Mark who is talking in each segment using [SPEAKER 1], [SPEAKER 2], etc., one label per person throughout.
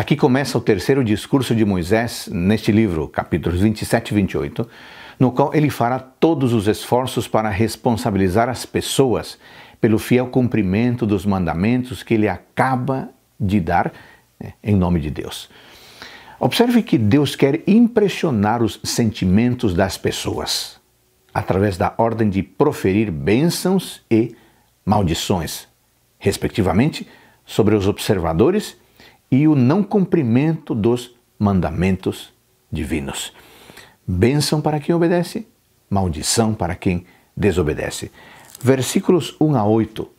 [SPEAKER 1] Aqui começa o terceiro discurso de Moisés neste livro, capítulos 27 e 28, no qual ele fará todos os esforços para responsabilizar as pessoas pelo fiel cumprimento dos mandamentos que ele acaba de dar né, em nome de Deus. Observe que Deus quer impressionar os sentimentos das pessoas através da ordem de proferir bênçãos e maldições, respectivamente, sobre os observadores e o não cumprimento dos mandamentos divinos. Bênção para quem obedece, maldição para quem desobedece. Versículos 1 a 8.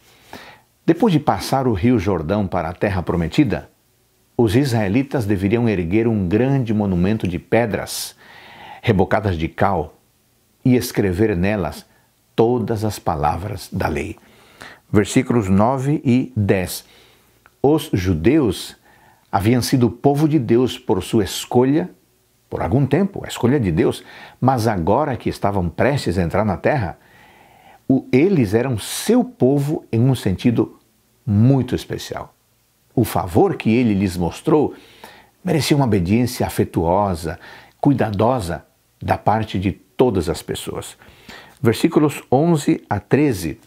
[SPEAKER 1] Depois de passar o rio Jordão para a terra prometida, os israelitas deveriam erguer um grande monumento de pedras rebocadas de cal e escrever nelas todas as palavras da lei. Versículos 9 e 10. Os judeus haviam sido povo de Deus por sua escolha, por algum tempo, a escolha de Deus, mas agora que estavam prestes a entrar na terra, eles eram seu povo em um sentido muito especial. O favor que ele lhes mostrou merecia uma obediência afetuosa, cuidadosa da parte de todas as pessoas. Versículos 11 a 13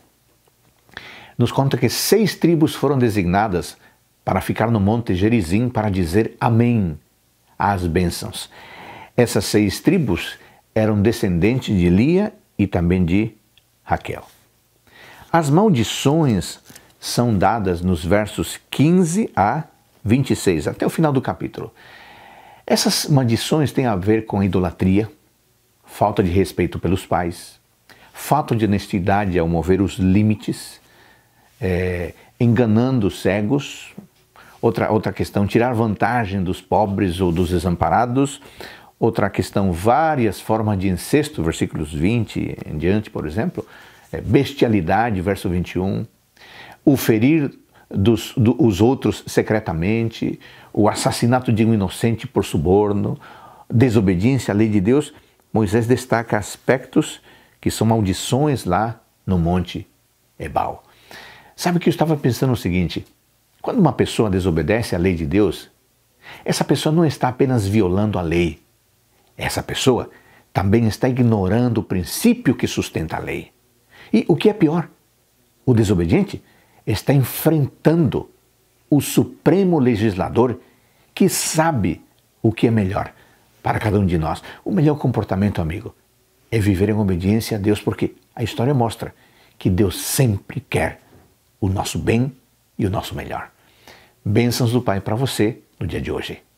[SPEAKER 1] nos conta que seis tribos foram designadas para ficar no Monte Gerizim para dizer amém às bênçãos. Essas seis tribos eram descendentes de Lia e também de Raquel. As maldições são dadas nos versos 15 a 26, até o final do capítulo. Essas maldições têm a ver com idolatria, falta de respeito pelos pais, falta de honestidade ao mover os limites, é, enganando os cegos, Outra, outra questão, tirar vantagem dos pobres ou dos desamparados. Outra questão, várias formas de incesto, versículos 20 em diante, por exemplo. É bestialidade, verso 21. O ferir dos, do, os outros secretamente. O assassinato de um inocente por suborno. Desobediência à lei de Deus. Moisés destaca aspectos que são maldições lá no Monte Ebal. Sabe que eu estava pensando é o seguinte: quando uma pessoa desobedece à lei de Deus, essa pessoa não está apenas violando a lei, essa pessoa também está ignorando o princípio que sustenta a lei. E o que é pior, o desobediente está enfrentando o supremo legislador que sabe o que é melhor para cada um de nós. O melhor comportamento, amigo, é viver em obediência a Deus, porque a história mostra que Deus sempre quer o nosso bem e o nosso melhor. Bênçãos do Pai para você no dia de hoje.